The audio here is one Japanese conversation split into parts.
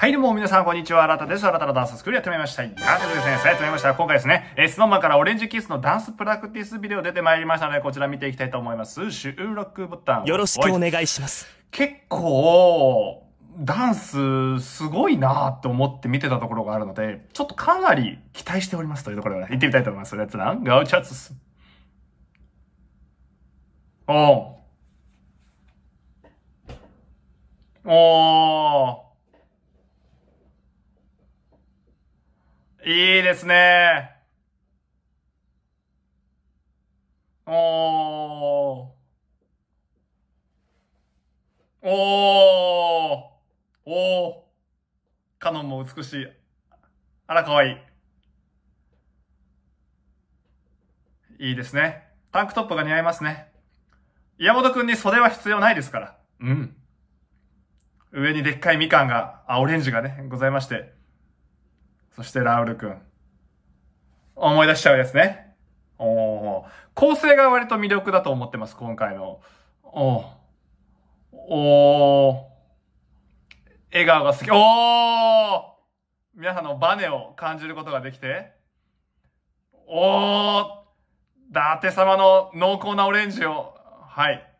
はい、どうも皆さん、こんにちは。新たです。新たなダンススクールやってまいりました。いやー、ということででやってまいりました。今回ですね、え n スノーマンからオレンジキスのダンスプラクティスビデオ出てまいりましたので、こちら見ていきたいと思います。収録ボタン。よろしくお願いします。結構、ダンス、すごいなーと思って見てたところがあるので、ちょっとかなり期待しておりますというところで、は、行ってみたいと思います。レッツラン、ガウチャツス。おー。おー。いいですね。おー。おー。おー。カノンも美しい。あら、かわいい。いいですね。タンクトップが似合いますね。岩本くんに袖は必要ないですから。うん。上にでっかいみかんが、あ、オレンジがね、ございまして。そしてラウル君。思い出しちゃうですね。お構成が割と魅力だと思ってます、今回の。おお笑顔が好き。お皆さんのバネを感じることができて。おー伊達様の濃厚なオレンジを、はい。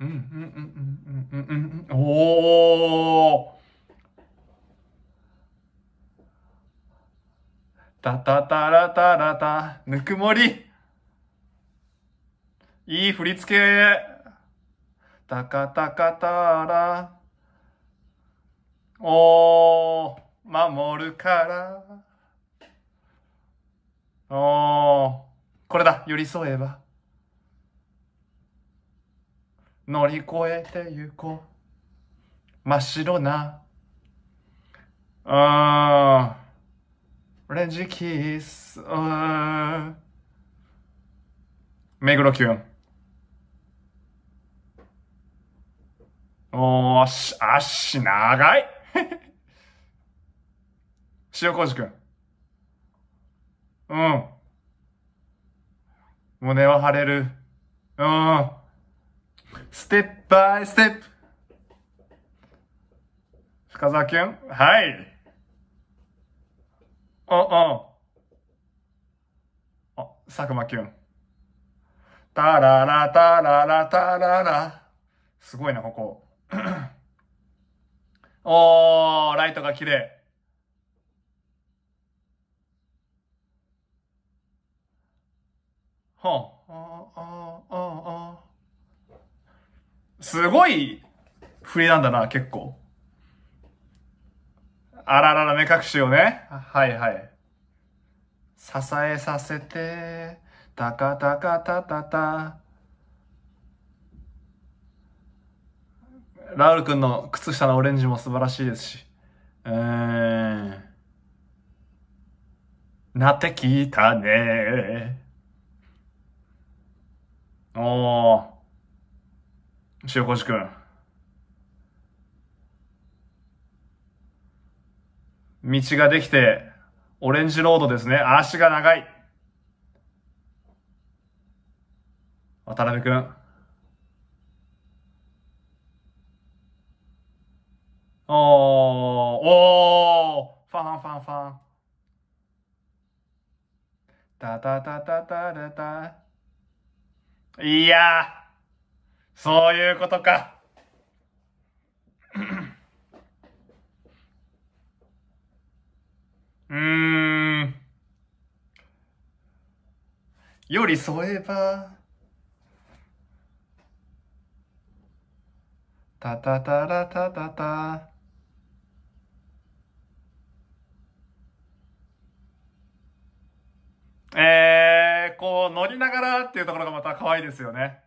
うん、うん、うん、うん、うん、うん、おータタタラタラタ、ぬくもり。いい振り付け。タカタカタラ。おー、守るから。おー、これだ、寄り添えば。乗り越えてゆこう。真っ白な。あー。レンジキース、目黒キュン。おーし、あっし、長い 塩麹くん。うん。胸は張れる。うん。ステップバイステップ。深沢くんはい。あ、あ。あ、佐久間きゅん。タララタララタララ。すごいな、ここ。おー、ライトが綺麗。ほう。ああああすごい振りなんだな、結構。あららら、目隠しをね。はいはい。支えさせて、たかたかたたた。ラウル君の靴下のオレンジも素晴らしいですし。うーん。なってきたねおー。塩越くん。道ができて、オレンジロードですね。足が長い。渡辺くん。おー、おー、ファンファンファン。タタタタタタタ。いやそういうことか。うん。より添えば、たたたらたたた。えー、こう乗りながらっていうところがまた可愛いですよね。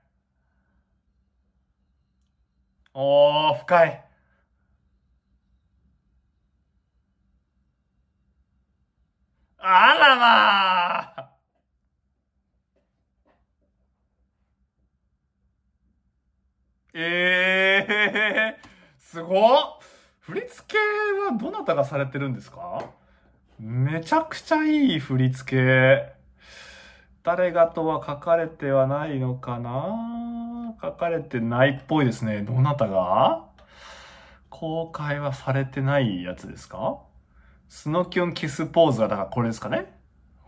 おー、深い。からなええー、すごっ振り付けはどなたがされてるんですかめちゃくちゃいい振り付け。誰がとは書かれてはないのかな書かれてないっぽいですね。どなたが公開はされてないやつですかスノキュンキスポーズは、だからこれですかね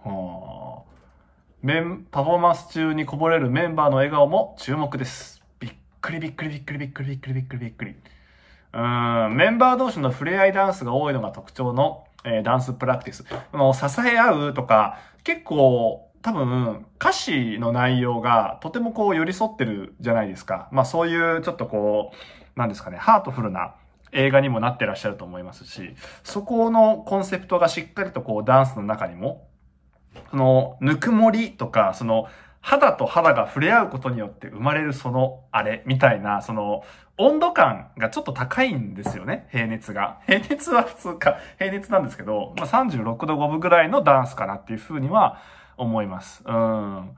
はあメン、パフォーマンス中にこぼれるメンバーの笑顔も注目です。びっくりびっくりびっくりびっくりびっくりびっくりびっくり。うん、メンバー同士の触れ合いダンスが多いのが特徴の、えー、ダンスプラクティス。の支え合うとか、結構多分歌詞の内容がとてもこう寄り添ってるじゃないですか。まあそういうちょっとこう、なんですかね、ハートフルな映画にもなってらっしゃると思いますし、そこのコンセプトがしっかりとこうダンスの中にもその、ぬくもりとか、その、肌と肌が触れ合うことによって生まれるそのあれみたいな、その温度感がちょっと高いんですよね、平熱が。平熱は普通か、平熱なんですけど、まあ、36度5分ぐらいのダンスかなっていうふうには思います。うん。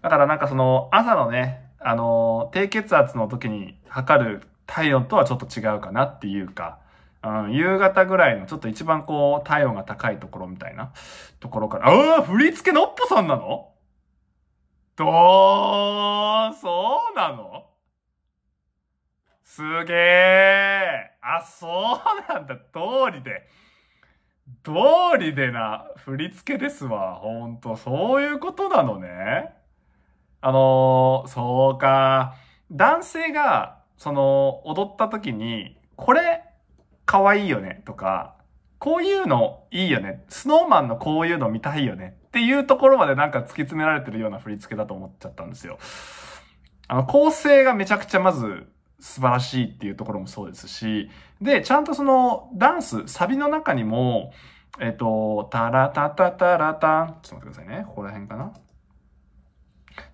だからなんかその朝のね、あの低血圧の時に測る体温とはちょっと違うかなっていうか、うん、夕方ぐらいの、ちょっと一番こう、体温が高いところみたいなところから、ああ、振り付けのっぽさんなのどー、そうなのすげえ。あ、そうなんだ。通りで。通りでな、振り付けですわ。ほんと、そういうことなのね。あのー、そうか。男性が、その、踊った時に、これ、可愛いよねとか、こういうのいいよね。スノーマンのこういうの見たいよね。っていうところまでなんか突き詰められてるような振り付けだと思っちゃったんですよ。あの、構成がめちゃくちゃまず素晴らしいっていうところもそうですし、で、ちゃんとそのダンス、サビの中にも、えっ、と、タラタタタラタちょっと待ってくださいね。ここら辺かな。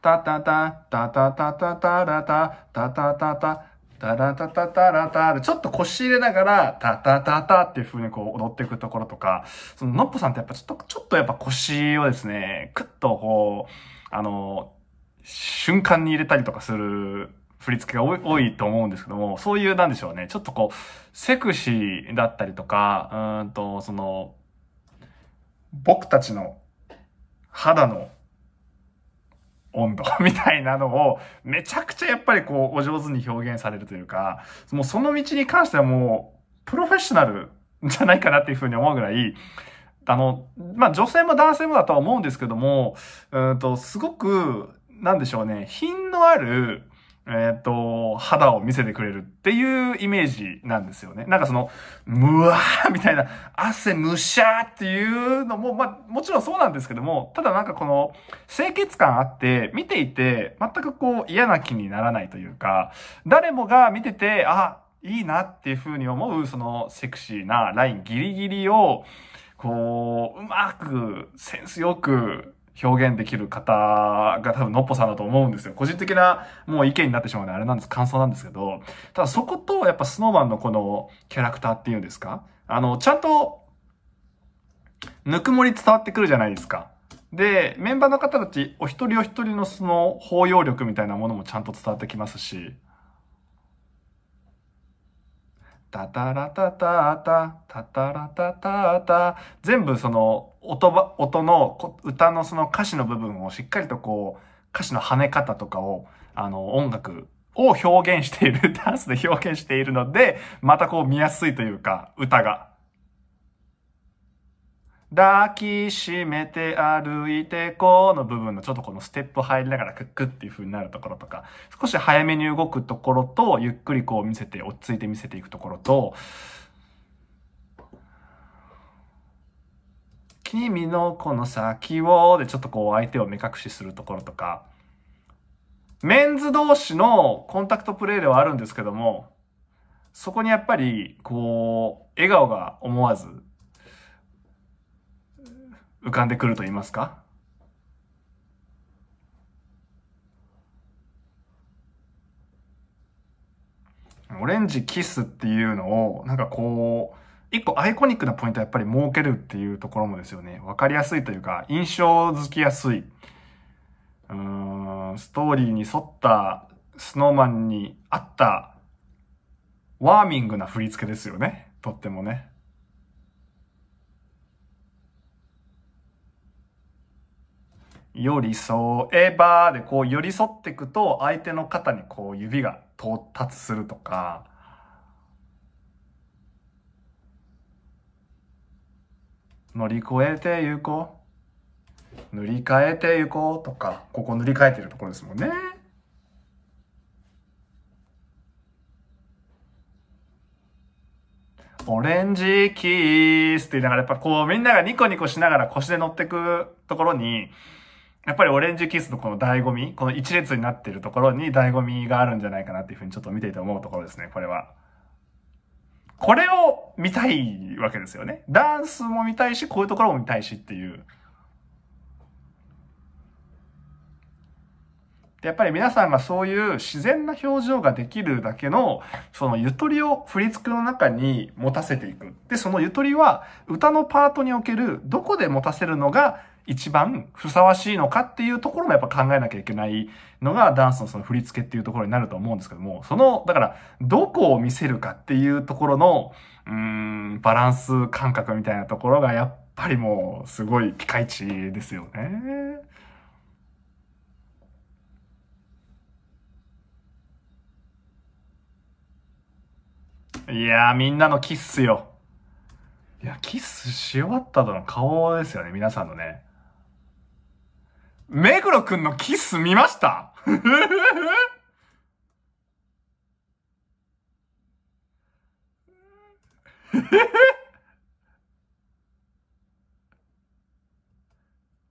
タタタ、タタタタタラタ、タタタタ、タラタタタラタで、ちょっと腰入れながら、タタタタっていう風にこう踊っていくところとか、そののっぽさんってやっぱちょっと、ちょっとやっぱ腰をですね、クッとこう、あの、瞬間に入れたりとかする振り付けが多いと思うんですけども、そういうなんでしょうね、ちょっとこう、セクシーだったりとか、うんと、その、僕たちの肌の温度 みたいなのを、めちゃくちゃやっぱりこう、お上手に表現されるというか、もうその道に関してはもう、プロフェッショナルじゃないかなっていうふうに思うぐらい、あの、まあ、女性も男性もだとは思うんですけども、うんと、すごく、なんでしょうね、品のある、えっ、ー、と、肌を見せてくれるっていうイメージなんですよね。なんかその、むわーみたいな、汗むしゃーっていうのも、まあ、もちろんそうなんですけども、ただなんかこの、清潔感あって、見ていて、全くこう嫌な気にならないというか、誰もが見てて、あ、いいなっていうふうに思う、そのセクシーなラインギリギリを、こう、うまく、センスよく、表現できる方が多分のっぽさんだと思うんですよ。個人的なもう意見になってしまうのであれなんです、感想なんですけど、ただそことやっぱスノーマンのこのキャラクターっていうんですかあの、ちゃんと、ぬくもり伝わってくるじゃないですか。で、メンバーの方たちお一人お一人のその包容力みたいなものもちゃんと伝わってきますし、タタラタタタ、タタラタタタ、全部その音ば、音の、歌のその歌詞の部分をしっかりとこう、歌詞の跳ね方とかを、あの、音楽を表現している、ダンスで表現しているので、またこう見やすいというか、歌が。抱きしめて歩いてこうの部分のちょっとこのステップ入りながらクックっていう風になるところとか、少し早めに動くところと、ゆっくりこう見せて、落ち着いて見せていくところと、君のこの先を、でちょっとこう相手を目隠しするところとか、メンズ同士のコンタクトプレーではあるんですけども、そこにやっぱり、こう、笑顔が思わず、浮かんでくると言いますか。オレンジキスっていうのを、なんかこう、一個アイコニックなポイントはやっぱり設けるっていうところもですよね。わかりやすいというか、印象づきやすい。うん、ストーリーに沿ったスノーマンに合ったワーミングな振り付けですよね。とってもね。寄り添えばでこう寄り添っていくと相手の肩にこう指が到達するとか乗り越えてゆこう。塗り替えてゆこうとか、ここ塗り替えてるところですもんね。オレンジキースって言いながら、やっぱこうみんながニコニコしながら腰で乗ってくところに、やっぱりオレンジキースのこの醍醐味、この一列になってるところに醍醐味があるんじゃないかなっていうふうにちょっと見ていて思うところですね、これは。これを見たいわけですよね。ダンスも見たいし、こういうところも見たいしっていう。やっぱり皆さんがそういう自然な表情ができるだけの、そのゆとりを振り付けの中に持たせていく。で、そのゆとりは歌のパートにおけるどこで持たせるのが一番ふさわしいのかっていうところもやっぱ考えなきゃいけないのがダンスのその振り付けっていうところになると思うんですけども、その、だから、どこを見せるかっていうところの、うーん、バランス感覚みたいなところがやっぱりもうすごいピカイチですよね。いやー、みんなのキッスよ。いや、キスし終わった後の顔ですよね、皆さんのね。目黒くんのキス見ました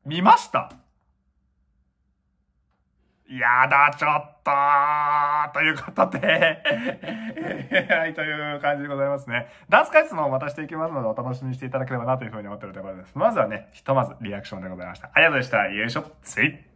見ましたやだ、ちょっとということで はい、という感じでございますね。ダンス解説もまたしていきますので、お楽しみにしていただければなというふうに思っているところです。まずはね、ひとまずリアクションでございました。ありがとうございました。よいしょ。つい。